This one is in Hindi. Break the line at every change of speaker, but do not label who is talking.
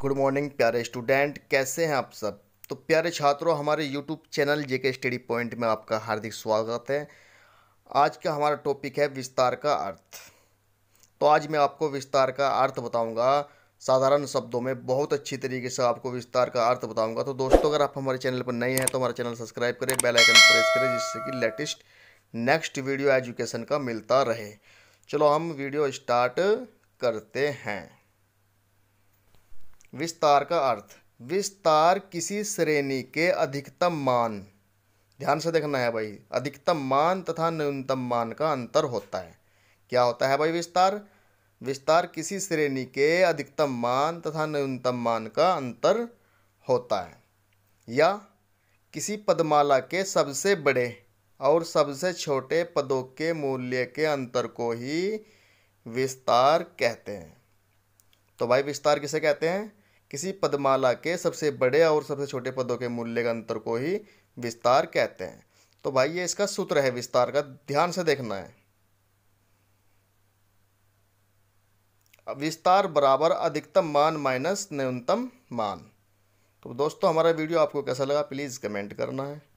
गुड मॉर्निंग प्यारे स्टूडेंट कैसे हैं आप सब तो प्यारे छात्रों हमारे YouTube channel JK study point में आपका हार्दिक स्वागत है आज का हमारा टॉपिक है विस्तार का अर्थ तो आज मैं आपको विस्तार का अर्थ बताऊंगा साधारण शब्दों में बहुत अच्छी तरीके से आपको विस्तार का अर्थ बताऊँगा तो दोस्तों अगर आप हमारे चैनल पर नए हैं तो हमारा चैनल सब्सक्राइब करें बेलाइकन प्रेस करें जिससे कि लेटेस्ट नेक्स्ट वीडियो एजुकेशन का मिलता रहे चलो हम वीडियो स्टार्ट करते हैं विस्तार का अर्थ विस्तार किसी श्रेणी के अधिकतम मान ध्यान से देखना है भाई अधिकतम मान तथा न्यूनतम मान का अंतर होता है क्या होता है भाई विस्तार विस्तार किसी श्रेणी के अधिकतम मान तथा न्यूनतम मान का अंतर होता है या किसी पदमाला के सबसे बड़े और सबसे छोटे पदों के मूल्य के अंतर को ही विस्तार कहते हैं तो भाई विस्तार किसे कहते हैं किसी पदमाला के सबसे बड़े और सबसे छोटे पदों के मूल्य के अंतर को ही विस्तार कहते हैं तो भाई ये इसका सूत्र है विस्तार का ध्यान से देखना है विस्तार बराबर अधिकतम मान माइनस न्यूनतम मान तो दोस्तों हमारा वीडियो आपको कैसा लगा प्लीज़ कमेंट करना है